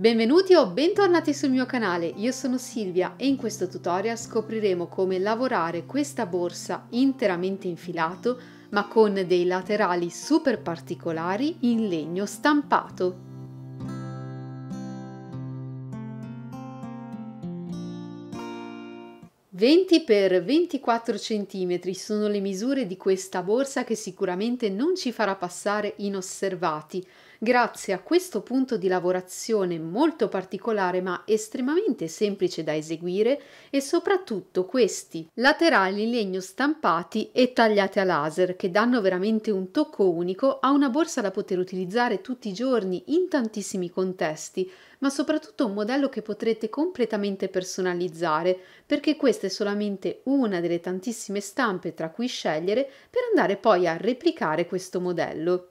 Benvenuti o bentornati sul mio canale, io sono Silvia e in questo tutorial scopriremo come lavorare questa borsa interamente in ma con dei laterali super particolari in legno stampato. (20 x 24 cm sono le misure di questa borsa che sicuramente non ci farà passare inosservati, grazie a questo punto di lavorazione molto particolare ma estremamente semplice da eseguire e soprattutto questi laterali in legno stampati e tagliati a laser che danno veramente un tocco unico a una borsa da poter utilizzare tutti i giorni in tantissimi contesti ma soprattutto un modello che potrete completamente personalizzare perché questa è solamente una delle tantissime stampe tra cui scegliere per andare poi a replicare questo modello.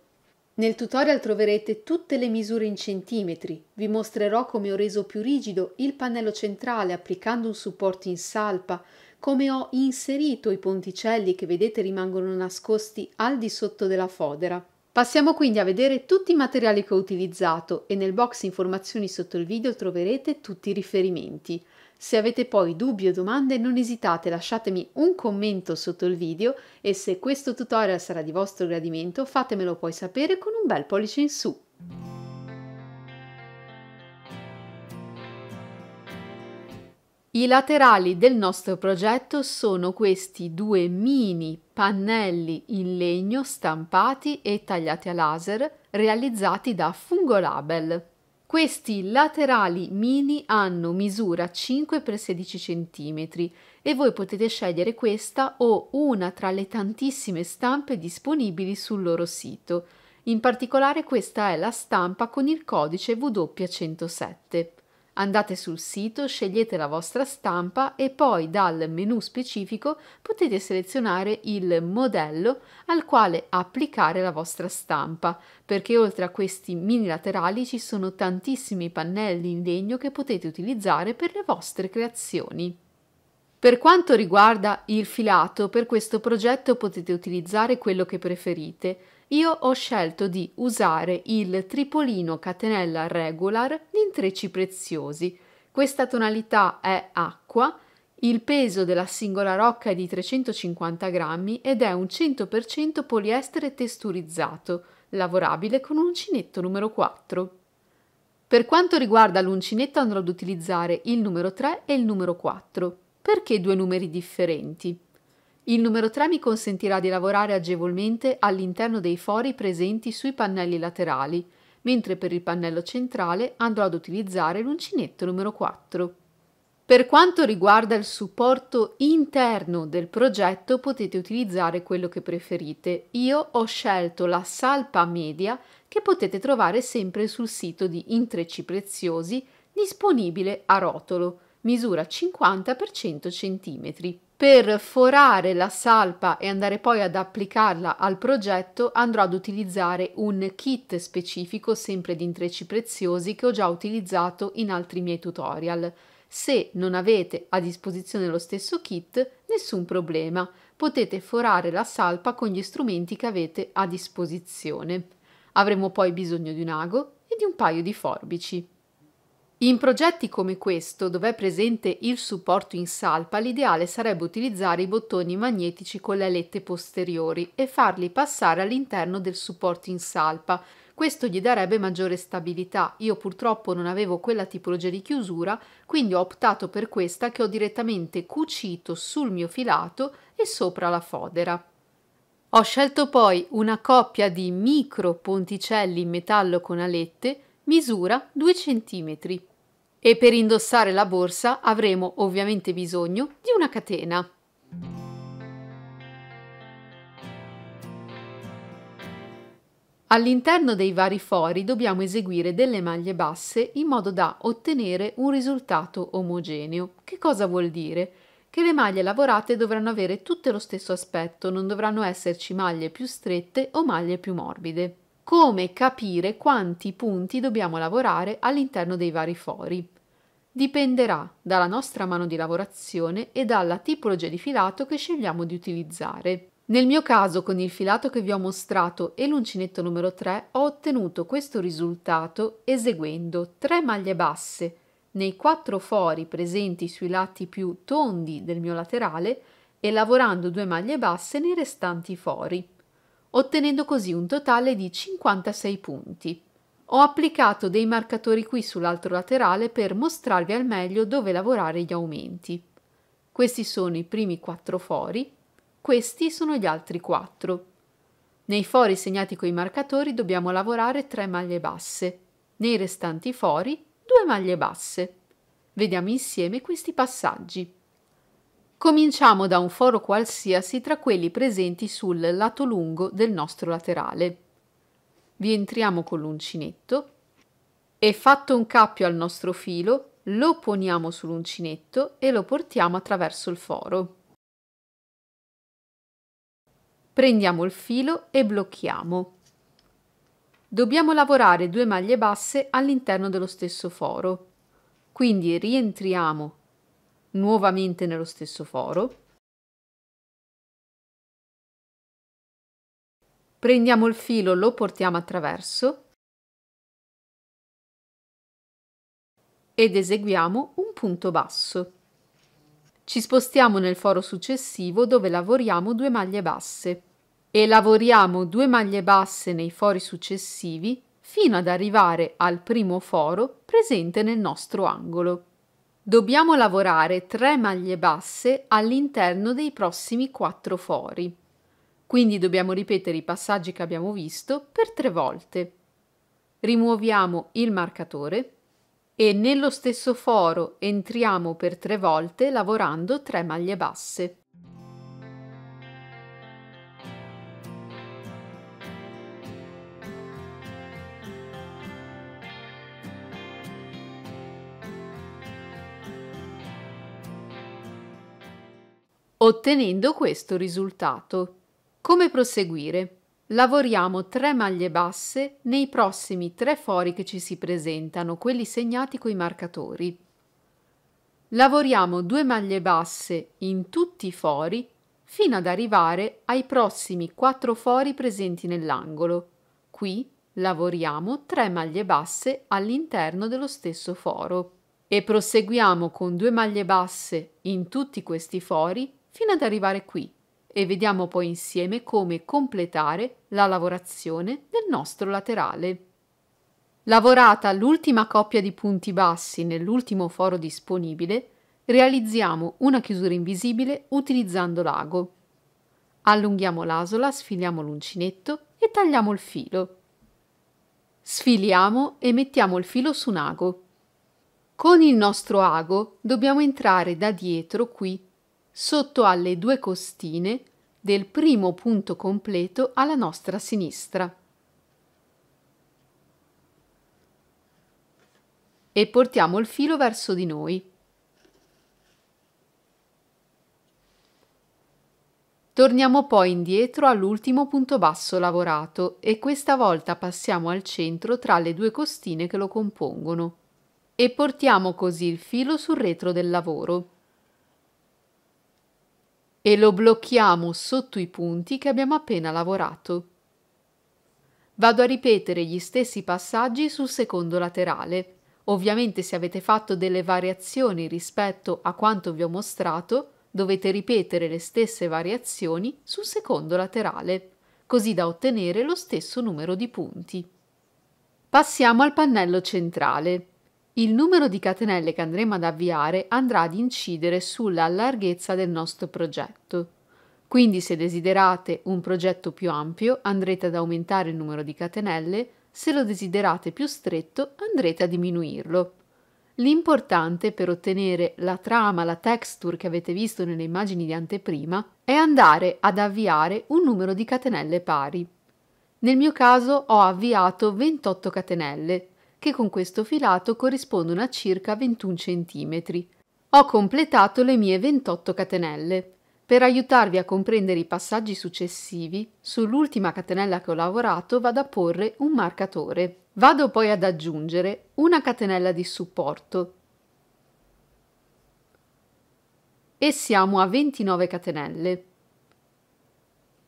Nel tutorial troverete tutte le misure in centimetri. Vi mostrerò come ho reso più rigido il pannello centrale applicando un supporto in salpa, come ho inserito i ponticelli che vedete rimangono nascosti al di sotto della fodera. Passiamo quindi a vedere tutti i materiali che ho utilizzato e nel box informazioni sotto il video troverete tutti i riferimenti. Se avete poi dubbi o domande non esitate, lasciatemi un commento sotto il video e se questo tutorial sarà di vostro gradimento fatemelo poi sapere con un bel pollice in su. I laterali del nostro progetto sono questi due mini pannelli in legno stampati e tagliati a laser realizzati da Fungolabel. Questi laterali mini hanno misura 5 x 16 cm e voi potete scegliere questa o una tra le tantissime stampe disponibili sul loro sito. In particolare questa è la stampa con il codice W107. Andate sul sito, scegliete la vostra stampa e poi dal menu specifico potete selezionare il modello al quale applicare la vostra stampa, perché oltre a questi mini laterali ci sono tantissimi pannelli in legno che potete utilizzare per le vostre creazioni. Per quanto riguarda il filato, per questo progetto potete utilizzare quello che preferite io ho scelto di usare il tripolino catenella regular di intrecci preziosi. Questa tonalità è acqua, il peso della singola rocca è di 350 grammi ed è un 100% poliestere testurizzato, lavorabile con uncinetto numero 4. Per quanto riguarda l'uncinetto andrò ad utilizzare il numero 3 e il numero 4. Perché due numeri differenti? Il numero 3 mi consentirà di lavorare agevolmente all'interno dei fori presenti sui pannelli laterali, mentre per il pannello centrale andrò ad utilizzare l'uncinetto numero 4. Per quanto riguarda il supporto interno del progetto potete utilizzare quello che preferite. Io ho scelto la salpa media che potete trovare sempre sul sito di Intrecci Preziosi disponibile a rotolo, misura 50 x 100 cm per forare la salpa e andare poi ad applicarla al progetto andrò ad utilizzare un kit specifico sempre di intrecci preziosi che ho già utilizzato in altri miei tutorial. Se non avete a disposizione lo stesso kit, nessun problema, potete forare la salpa con gli strumenti che avete a disposizione. Avremo poi bisogno di un ago e di un paio di forbici. In progetti come questo, dove è presente il supporto in salpa, l'ideale sarebbe utilizzare i bottoni magnetici con le alette posteriori e farli passare all'interno del supporto in salpa. Questo gli darebbe maggiore stabilità. Io purtroppo non avevo quella tipologia di chiusura, quindi ho optato per questa che ho direttamente cucito sul mio filato e sopra la fodera. Ho scelto poi una coppia di micro ponticelli in metallo con alette misura 2 cm e per indossare la borsa avremo ovviamente bisogno di una catena. All'interno dei vari fori dobbiamo eseguire delle maglie basse in modo da ottenere un risultato omogeneo. Che cosa vuol dire? Che le maglie lavorate dovranno avere tutte lo stesso aspetto, non dovranno esserci maglie più strette o maglie più morbide come capire quanti punti dobbiamo lavorare all'interno dei vari fori. Dipenderà dalla nostra mano di lavorazione e dalla tipologia di filato che scegliamo di utilizzare. Nel mio caso con il filato che vi ho mostrato e l'uncinetto numero 3 ho ottenuto questo risultato eseguendo 3 maglie basse nei 4 fori presenti sui lati più tondi del mio laterale e lavorando 2 maglie basse nei restanti fori ottenendo così un totale di 56 punti. Ho applicato dei marcatori qui sull'altro laterale per mostrarvi al meglio dove lavorare gli aumenti. Questi sono i primi quattro fori, questi sono gli altri quattro. Nei fori segnati con i marcatori dobbiamo lavorare tre maglie basse, nei restanti fori due maglie basse. Vediamo insieme questi passaggi. Cominciamo da un foro qualsiasi tra quelli presenti sul lato lungo del nostro laterale. Vi entriamo con l'uncinetto e fatto un cappio al nostro filo lo poniamo sull'uncinetto e lo portiamo attraverso il foro. Prendiamo il filo e blocchiamo. Dobbiamo lavorare due maglie basse all'interno dello stesso foro. Quindi rientriamo nuovamente nello stesso foro. Prendiamo il filo, lo portiamo attraverso ed eseguiamo un punto basso. Ci spostiamo nel foro successivo dove lavoriamo due maglie basse e lavoriamo due maglie basse nei fori successivi fino ad arrivare al primo foro presente nel nostro angolo. Dobbiamo lavorare tre maglie basse all'interno dei prossimi quattro fori. Quindi dobbiamo ripetere i passaggi che abbiamo visto per tre volte. Rimuoviamo il marcatore e nello stesso foro entriamo per tre volte lavorando tre maglie basse. ottenendo questo risultato. Come proseguire? Lavoriamo 3 maglie basse nei prossimi 3 fori che ci si presentano, quelli segnati coi marcatori. Lavoriamo 2 maglie basse in tutti i fori fino ad arrivare ai prossimi 4 fori presenti nell'angolo. Qui lavoriamo 3 maglie basse all'interno dello stesso foro e proseguiamo con 2 maglie basse in tutti questi fori fino ad arrivare qui e vediamo poi insieme come completare la lavorazione del nostro laterale. Lavorata l'ultima coppia di punti bassi nell'ultimo foro disponibile, realizziamo una chiusura invisibile utilizzando l'ago. Allunghiamo l'asola, sfiliamo l'uncinetto e tagliamo il filo. Sfiliamo e mettiamo il filo su un ago. Con il nostro ago dobbiamo entrare da dietro qui sotto alle due costine del primo punto completo alla nostra sinistra. E portiamo il filo verso di noi. Torniamo poi indietro all'ultimo punto basso lavorato e questa volta passiamo al centro tra le due costine che lo compongono e portiamo così il filo sul retro del lavoro e lo blocchiamo sotto i punti che abbiamo appena lavorato. Vado a ripetere gli stessi passaggi sul secondo laterale. Ovviamente se avete fatto delle variazioni rispetto a quanto vi ho mostrato, dovete ripetere le stesse variazioni sul secondo laterale, così da ottenere lo stesso numero di punti. Passiamo al pannello centrale. Il numero di catenelle che andremo ad avviare andrà ad incidere sulla larghezza del nostro progetto. Quindi se desiderate un progetto più ampio andrete ad aumentare il numero di catenelle, se lo desiderate più stretto andrete a diminuirlo. L'importante per ottenere la trama, la texture che avete visto nelle immagini di anteprima è andare ad avviare un numero di catenelle pari. Nel mio caso ho avviato 28 catenelle, che con questo filato corrispondono a circa 21 cm. Ho completato le mie 28 catenelle. Per aiutarvi a comprendere i passaggi successivi, sull'ultima catenella che ho lavorato vado a porre un marcatore. Vado poi ad aggiungere una catenella di supporto e siamo a 29 catenelle.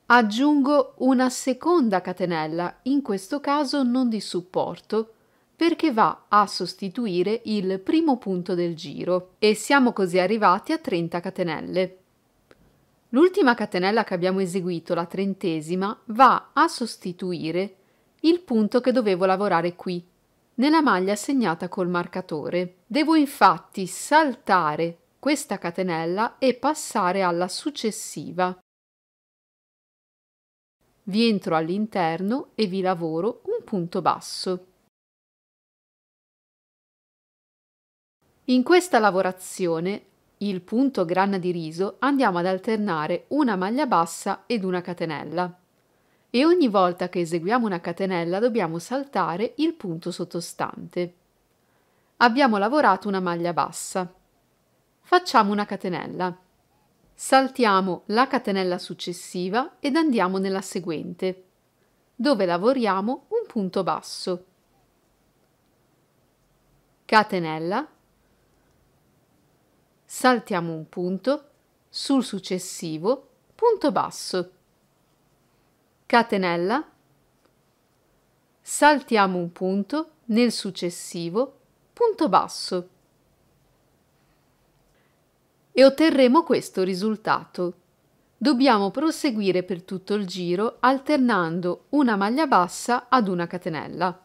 Aggiungo una seconda catenella, in questo caso non di supporto, perché va a sostituire il primo punto del giro e siamo così arrivati a 30 catenelle. L'ultima catenella che abbiamo eseguito, la trentesima, va a sostituire il punto che dovevo lavorare qui, nella maglia segnata col marcatore. Devo infatti saltare questa catenella e passare alla successiva. Vi entro all'interno e vi lavoro un punto basso. In questa lavorazione, il punto grana di riso, andiamo ad alternare una maglia bassa ed una catenella. E ogni volta che eseguiamo una catenella dobbiamo saltare il punto sottostante. Abbiamo lavorato una maglia bassa. Facciamo una catenella. Saltiamo la catenella successiva ed andiamo nella seguente, dove lavoriamo un punto basso. Catenella saltiamo un punto, sul successivo, punto basso. Catenella, saltiamo un punto nel successivo, punto basso. E otterremo questo risultato. Dobbiamo proseguire per tutto il giro alternando una maglia bassa ad una catenella.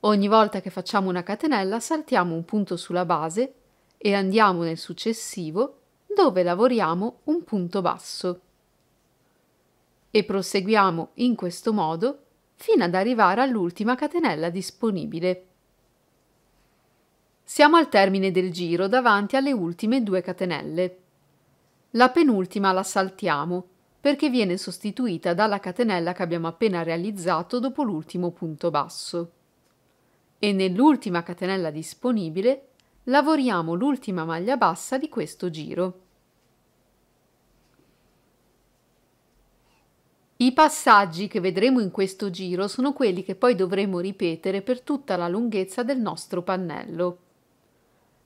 Ogni volta che facciamo una catenella saltiamo un punto sulla base e andiamo nel successivo dove lavoriamo un punto basso. E proseguiamo in questo modo fino ad arrivare all'ultima catenella disponibile. Siamo al termine del giro davanti alle ultime due catenelle. La penultima la saltiamo perché viene sostituita dalla catenella che abbiamo appena realizzato dopo l'ultimo punto basso. E nell'ultima catenella disponibile lavoriamo l'ultima maglia bassa di questo giro. I passaggi che vedremo in questo giro sono quelli che poi dovremo ripetere per tutta la lunghezza del nostro pannello.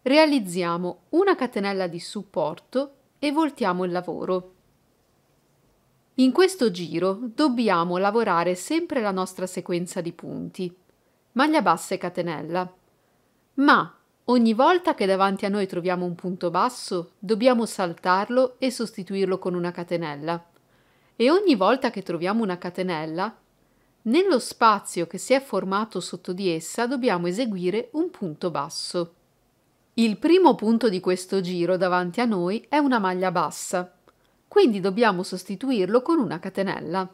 Realizziamo una catenella di supporto e voltiamo il lavoro. In questo giro dobbiamo lavorare sempre la nostra sequenza di punti, maglia bassa e catenella, ma Ogni volta che davanti a noi troviamo un punto basso, dobbiamo saltarlo e sostituirlo con una catenella. E ogni volta che troviamo una catenella, nello spazio che si è formato sotto di essa dobbiamo eseguire un punto basso. Il primo punto di questo giro davanti a noi è una maglia bassa, quindi dobbiamo sostituirlo con una catenella.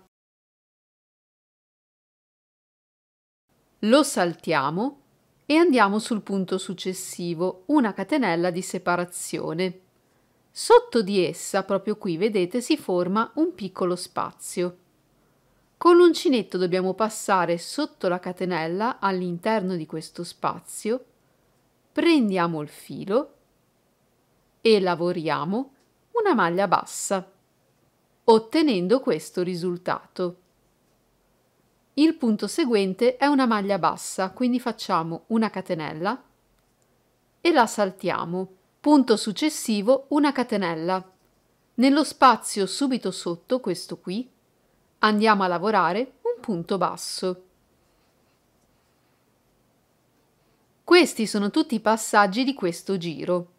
Lo saltiamo e andiamo sul punto successivo, una catenella di separazione. Sotto di essa, proprio qui, vedete, si forma un piccolo spazio. Con l'uncinetto dobbiamo passare sotto la catenella all'interno di questo spazio, prendiamo il filo e lavoriamo una maglia bassa, ottenendo questo risultato. Il punto seguente è una maglia bassa, quindi facciamo una catenella e la saltiamo. Punto successivo una catenella. Nello spazio subito sotto, questo qui, andiamo a lavorare un punto basso. Questi sono tutti i passaggi di questo giro.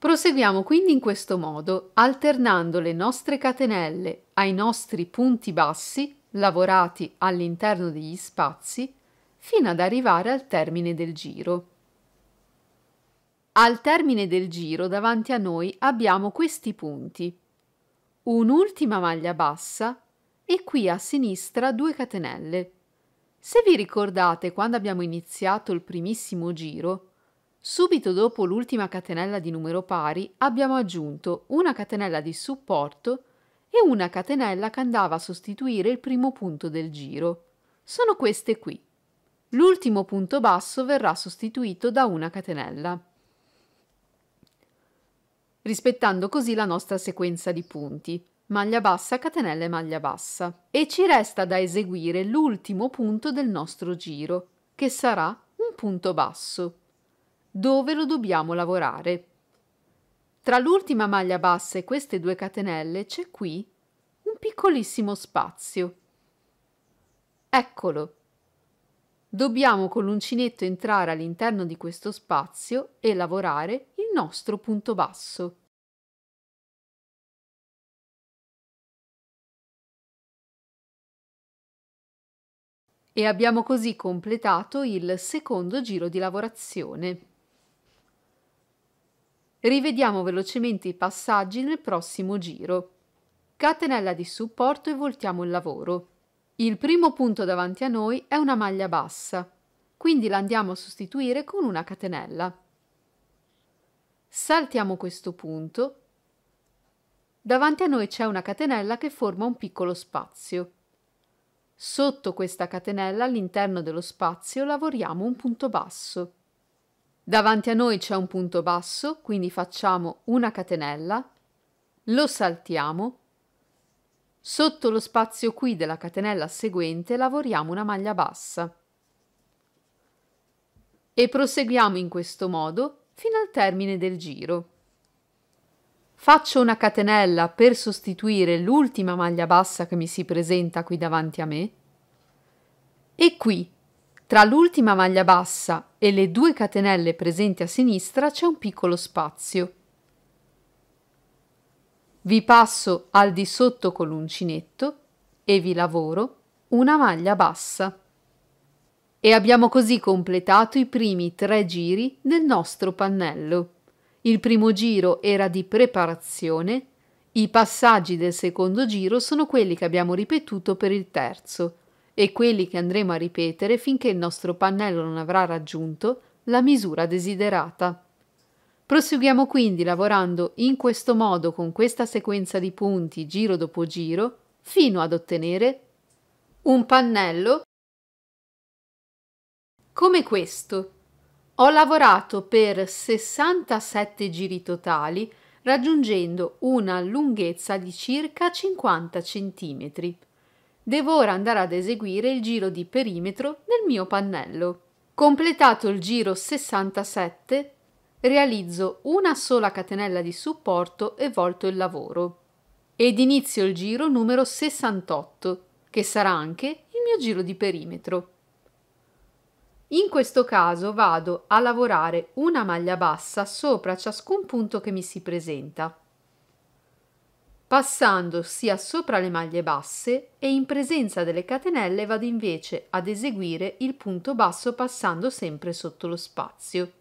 Proseguiamo quindi in questo modo, alternando le nostre catenelle ai nostri punti bassi lavorati all'interno degli spazi fino ad arrivare al termine del giro. Al termine del giro davanti a noi abbiamo questi punti. Un'ultima maglia bassa e qui a sinistra due catenelle. Se vi ricordate quando abbiamo iniziato il primissimo giro, subito dopo l'ultima catenella di numero pari abbiamo aggiunto una catenella di supporto e una catenella che andava a sostituire il primo punto del giro. Sono queste qui. L'ultimo punto basso verrà sostituito da una catenella, rispettando così la nostra sequenza di punti maglia bassa, catenella e maglia bassa. E ci resta da eseguire l'ultimo punto del nostro giro, che sarà un punto basso, dove lo dobbiamo lavorare. Tra l'ultima maglia bassa e queste due catenelle c'è qui un piccolissimo spazio. Eccolo. Dobbiamo con l'uncinetto entrare all'interno di questo spazio e lavorare il nostro punto basso. E abbiamo così completato il secondo giro di lavorazione. Rivediamo velocemente i passaggi nel prossimo giro. Catenella di supporto e voltiamo il lavoro. Il primo punto davanti a noi è una maglia bassa, quindi la andiamo a sostituire con una catenella. Saltiamo questo punto. Davanti a noi c'è una catenella che forma un piccolo spazio. Sotto questa catenella, all'interno dello spazio, lavoriamo un punto basso. Davanti a noi c'è un punto basso, quindi facciamo una catenella, lo saltiamo, sotto lo spazio qui della catenella seguente lavoriamo una maglia bassa e proseguiamo in questo modo fino al termine del giro. Faccio una catenella per sostituire l'ultima maglia bassa che mi si presenta qui davanti a me e qui tra l'ultima maglia bassa e le due catenelle presenti a sinistra c'è un piccolo spazio. Vi passo al di sotto con l'uncinetto e vi lavoro una maglia bassa. E abbiamo così completato i primi tre giri del nostro pannello. Il primo giro era di preparazione, i passaggi del secondo giro sono quelli che abbiamo ripetuto per il terzo, e quelli che andremo a ripetere finché il nostro pannello non avrà raggiunto la misura desiderata. Proseguiamo quindi lavorando in questo modo con questa sequenza di punti giro dopo giro fino ad ottenere un pannello come questo. Ho lavorato per 67 giri totali raggiungendo una lunghezza di circa 50 centimetri devo ora andare ad eseguire il giro di perimetro nel mio pannello. Completato il giro 67, realizzo una sola catenella di supporto e volto il lavoro. Ed inizio il giro numero 68, che sarà anche il mio giro di perimetro. In questo caso vado a lavorare una maglia bassa sopra ciascun punto che mi si presenta. Passando sia sopra le maglie basse e in presenza delle catenelle vado invece ad eseguire il punto basso passando sempre sotto lo spazio.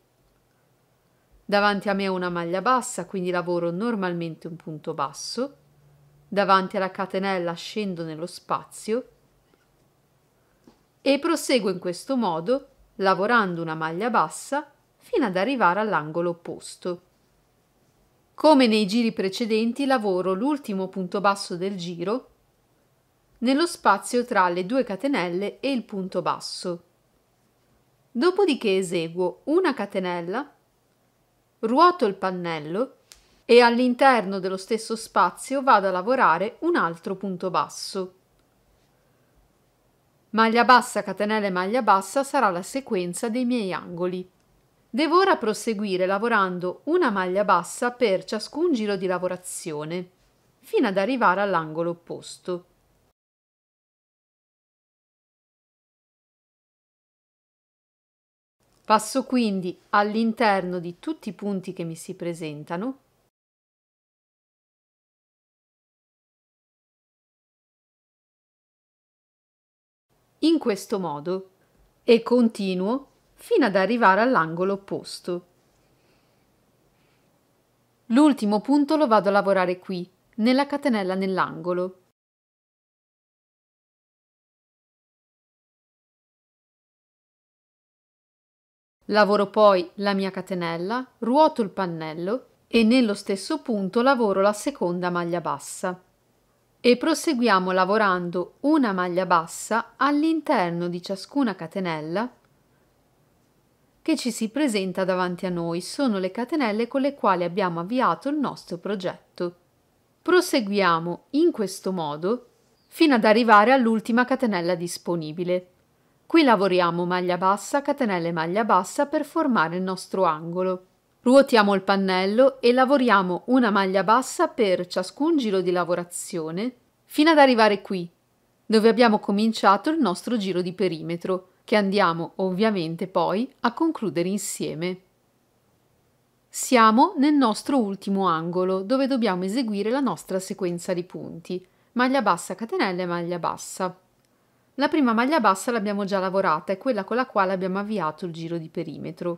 Davanti a me ho una maglia bassa, quindi lavoro normalmente un punto basso. Davanti alla catenella scendo nello spazio e proseguo in questo modo, lavorando una maglia bassa fino ad arrivare all'angolo opposto. Come nei giri precedenti lavoro l'ultimo punto basso del giro nello spazio tra le due catenelle e il punto basso. Dopodiché eseguo una catenella, ruoto il pannello e all'interno dello stesso spazio vado a lavorare un altro punto basso. Maglia bassa, catenella e maglia bassa sarà la sequenza dei miei angoli. Devo ora proseguire lavorando una maglia bassa per ciascun giro di lavorazione, fino ad arrivare all'angolo opposto. Passo quindi all'interno di tutti i punti che mi si presentano in questo modo e continuo fino ad arrivare all'angolo opposto. L'ultimo punto lo vado a lavorare qui, nella catenella nell'angolo. Lavoro poi la mia catenella, ruoto il pannello e nello stesso punto lavoro la seconda maglia bassa. E proseguiamo lavorando una maglia bassa all'interno di ciascuna catenella che ci si presenta davanti a noi, sono le catenelle con le quali abbiamo avviato il nostro progetto. Proseguiamo in questo modo fino ad arrivare all'ultima catenella disponibile. Qui lavoriamo maglia bassa, catenelle maglia bassa per formare il nostro angolo. Ruotiamo il pannello e lavoriamo una maglia bassa per ciascun giro di lavorazione fino ad arrivare qui, dove abbiamo cominciato il nostro giro di perimetro, che andiamo ovviamente poi a concludere insieme. Siamo nel nostro ultimo angolo dove dobbiamo eseguire la nostra sequenza di punti, maglia bassa, catenella e maglia bassa. La prima maglia bassa l'abbiamo già lavorata, è quella con la quale abbiamo avviato il giro di perimetro.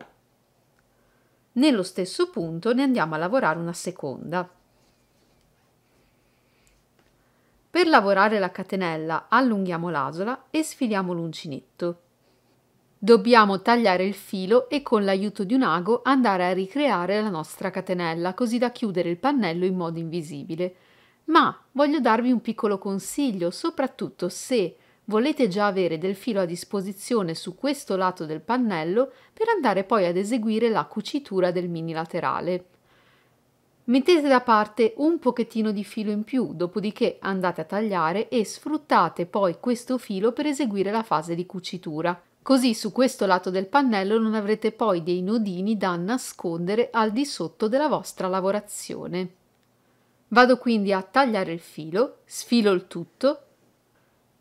Nello stesso punto ne andiamo a lavorare una seconda. Per lavorare la catenella allunghiamo l'asola e sfiliamo l'uncinetto. Dobbiamo tagliare il filo e con l'aiuto di un ago andare a ricreare la nostra catenella così da chiudere il pannello in modo invisibile. Ma voglio darvi un piccolo consiglio, soprattutto se volete già avere del filo a disposizione su questo lato del pannello per andare poi ad eseguire la cucitura del mini laterale. Mettete da parte un pochettino di filo in più, dopodiché andate a tagliare e sfruttate poi questo filo per eseguire la fase di cucitura così su questo lato del pannello non avrete poi dei nodini da nascondere al di sotto della vostra lavorazione. Vado quindi a tagliare il filo, sfilo il tutto,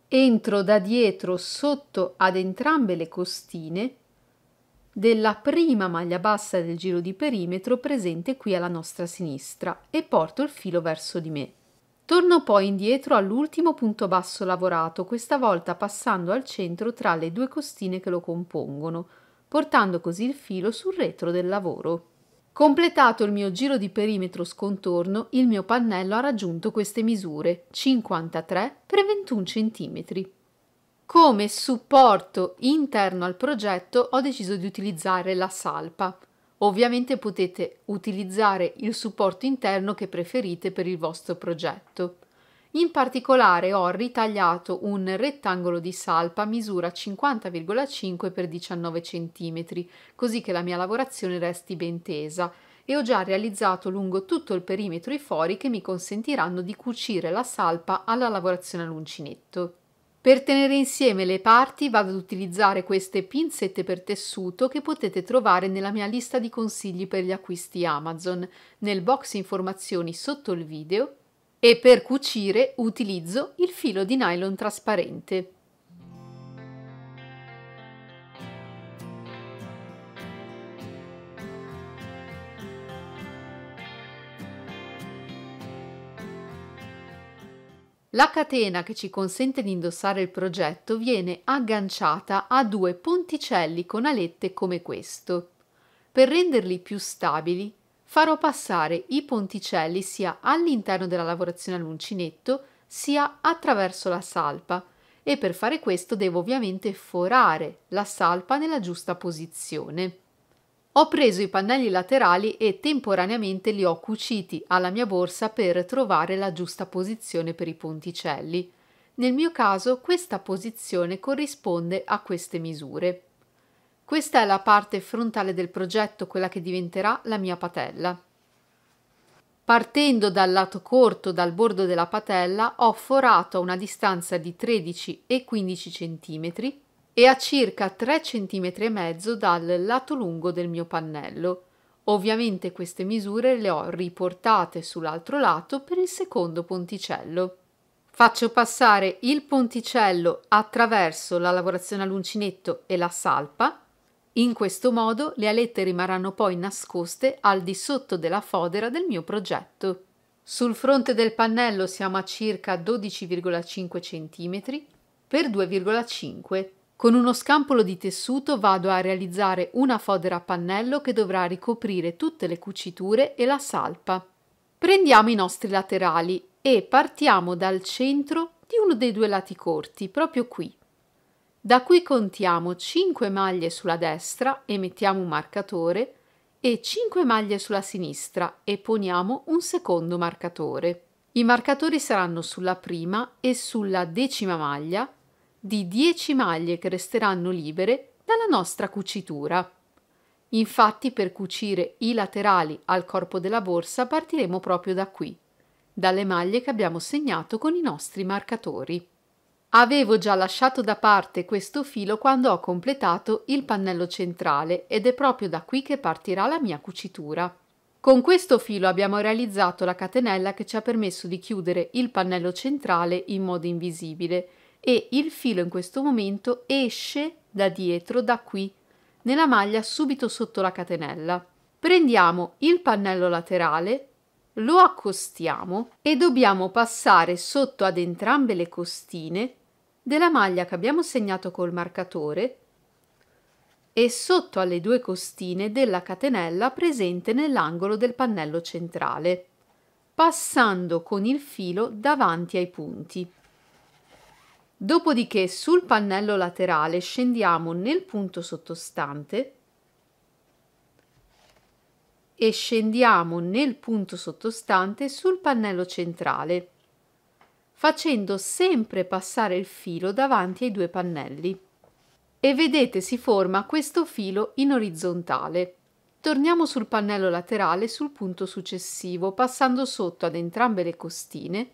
entro da dietro sotto ad entrambe le costine della prima maglia bassa del giro di perimetro presente qui alla nostra sinistra e porto il filo verso di me. Torno poi indietro all'ultimo punto basso lavorato, questa volta passando al centro tra le due costine che lo compongono, portando così il filo sul retro del lavoro. Completato il mio giro di perimetro scontorno, il mio pannello ha raggiunto queste misure 53 x 21 cm. Come supporto interno al progetto ho deciso di utilizzare la salpa. Ovviamente potete utilizzare il supporto interno che preferite per il vostro progetto. In particolare ho ritagliato un rettangolo di salpa misura 50,5 x 19 cm, così che la mia lavorazione resti ben tesa e ho già realizzato lungo tutto il perimetro i fori che mi consentiranno di cucire la salpa alla lavorazione all'uncinetto. Per tenere insieme le parti vado ad utilizzare queste pinzette per tessuto che potete trovare nella mia lista di consigli per gli acquisti Amazon, nel box informazioni sotto il video e per cucire utilizzo il filo di nylon trasparente. La catena che ci consente di indossare il progetto viene agganciata a due ponticelli con alette come questo. Per renderli più stabili farò passare i ponticelli sia all'interno della lavorazione all'uncinetto sia attraverso la salpa e per fare questo devo ovviamente forare la salpa nella giusta posizione. Ho preso i pannelli laterali e temporaneamente li ho cuciti alla mia borsa per trovare la giusta posizione per i ponticelli. Nel mio caso questa posizione corrisponde a queste misure. Questa è la parte frontale del progetto, quella che diventerà la mia patella. Partendo dal lato corto dal bordo della patella ho forato a una distanza di 13 e 15 cm e a circa 3 cm e mezzo dal lato lungo del mio pannello. Ovviamente queste misure le ho riportate sull'altro lato per il secondo ponticello. Faccio passare il ponticello attraverso la lavorazione all'uncinetto e la salpa. In questo modo le alette rimarranno poi nascoste al di sotto della fodera del mio progetto. Sul fronte del pannello siamo a circa 12,5 cm x 2,5 cm con uno scampolo di tessuto vado a realizzare una fodera a pannello che dovrà ricoprire tutte le cuciture e la salpa. Prendiamo i nostri laterali e partiamo dal centro di uno dei due lati corti, proprio qui. Da qui contiamo 5 maglie sulla destra e mettiamo un marcatore e 5 maglie sulla sinistra e poniamo un secondo marcatore. I marcatori saranno sulla prima e sulla decima maglia di 10 maglie che resteranno libere dalla nostra cucitura. Infatti per cucire i laterali al corpo della borsa partiremo proprio da qui, dalle maglie che abbiamo segnato con i nostri marcatori. Avevo già lasciato da parte questo filo quando ho completato il pannello centrale ed è proprio da qui che partirà la mia cucitura. Con questo filo abbiamo realizzato la catenella che ci ha permesso di chiudere il pannello centrale in modo invisibile e il filo in questo momento esce da dietro, da qui, nella maglia subito sotto la catenella. Prendiamo il pannello laterale, lo accostiamo e dobbiamo passare sotto ad entrambe le costine della maglia che abbiamo segnato col marcatore e sotto alle due costine della catenella presente nell'angolo del pannello centrale, passando con il filo davanti ai punti. Dopodiché sul pannello laterale scendiamo nel punto sottostante e scendiamo nel punto sottostante sul pannello centrale facendo sempre passare il filo davanti ai due pannelli e vedete si forma questo filo in orizzontale. Torniamo sul pannello laterale sul punto successivo passando sotto ad entrambe le costine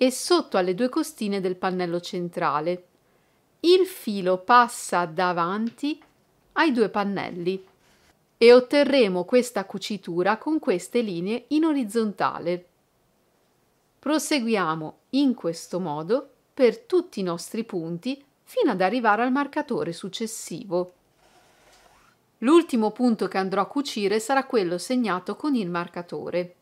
e sotto alle due costine del pannello centrale. Il filo passa davanti ai due pannelli e otterremo questa cucitura con queste linee in orizzontale. Proseguiamo in questo modo per tutti i nostri punti fino ad arrivare al marcatore successivo. L'ultimo punto che andrò a cucire sarà quello segnato con il marcatore.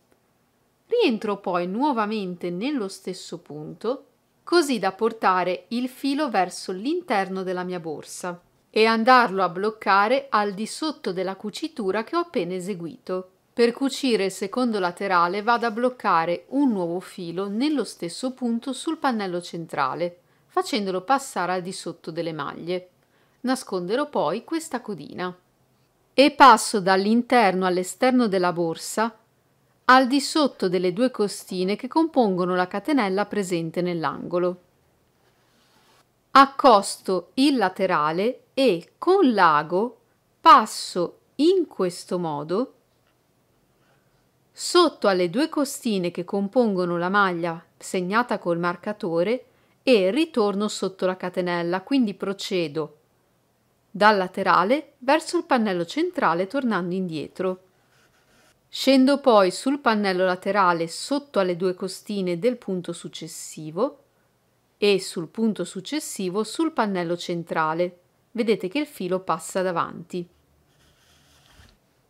Rientro poi nuovamente nello stesso punto, così da portare il filo verso l'interno della mia borsa e andarlo a bloccare al di sotto della cucitura che ho appena eseguito. Per cucire il secondo laterale vado a bloccare un nuovo filo nello stesso punto sul pannello centrale, facendolo passare al di sotto delle maglie. Nasconderò poi questa codina. E passo dall'interno all'esterno della borsa al di sotto delle due costine che compongono la catenella presente nell'angolo. Accosto il laterale e con l'ago passo in questo modo sotto alle due costine che compongono la maglia segnata col marcatore e ritorno sotto la catenella, quindi procedo dal laterale verso il pannello centrale tornando indietro. Scendo poi sul pannello laterale sotto alle due costine del punto successivo e sul punto successivo sul pannello centrale. Vedete che il filo passa davanti.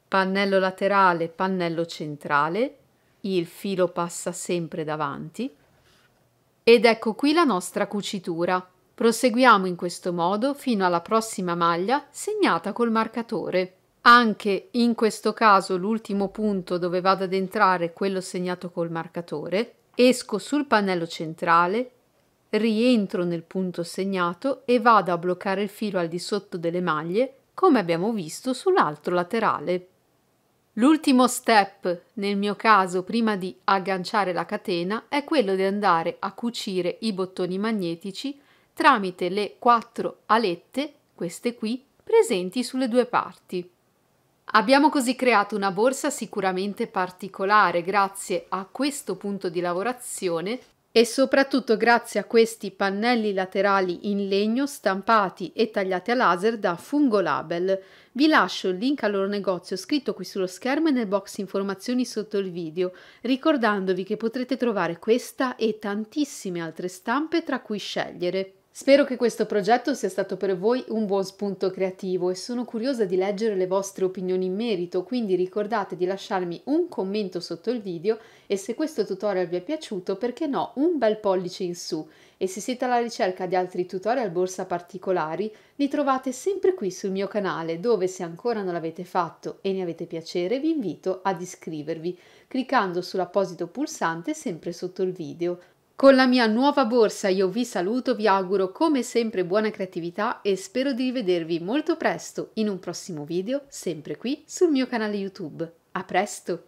Pannello laterale, pannello centrale, il filo passa sempre davanti. Ed ecco qui la nostra cucitura. Proseguiamo in questo modo fino alla prossima maglia segnata col marcatore. Anche in questo caso l'ultimo punto dove vado ad entrare è quello segnato col marcatore, esco sul pannello centrale, rientro nel punto segnato e vado a bloccare il filo al di sotto delle maglie come abbiamo visto sull'altro laterale. L'ultimo step, nel mio caso prima di agganciare la catena, è quello di andare a cucire i bottoni magnetici tramite le quattro alette, queste qui, presenti sulle due parti. Abbiamo così creato una borsa sicuramente particolare grazie a questo punto di lavorazione e soprattutto grazie a questi pannelli laterali in legno stampati e tagliati a laser da Fungolabel. Vi lascio il link al loro negozio scritto qui sullo schermo e nel box informazioni sotto il video, ricordandovi che potrete trovare questa e tantissime altre stampe tra cui scegliere. Spero che questo progetto sia stato per voi un buon spunto creativo e sono curiosa di leggere le vostre opinioni in merito, quindi ricordate di lasciarmi un commento sotto il video e se questo tutorial vi è piaciuto, perché no, un bel pollice in su. E se siete alla ricerca di altri tutorial borsa particolari, li trovate sempre qui sul mio canale, dove se ancora non l'avete fatto e ne avete piacere, vi invito ad iscrivervi, cliccando sull'apposito pulsante sempre sotto il video. Con la mia nuova borsa io vi saluto, vi auguro come sempre buona creatività e spero di rivedervi molto presto in un prossimo video, sempre qui sul mio canale YouTube. A presto!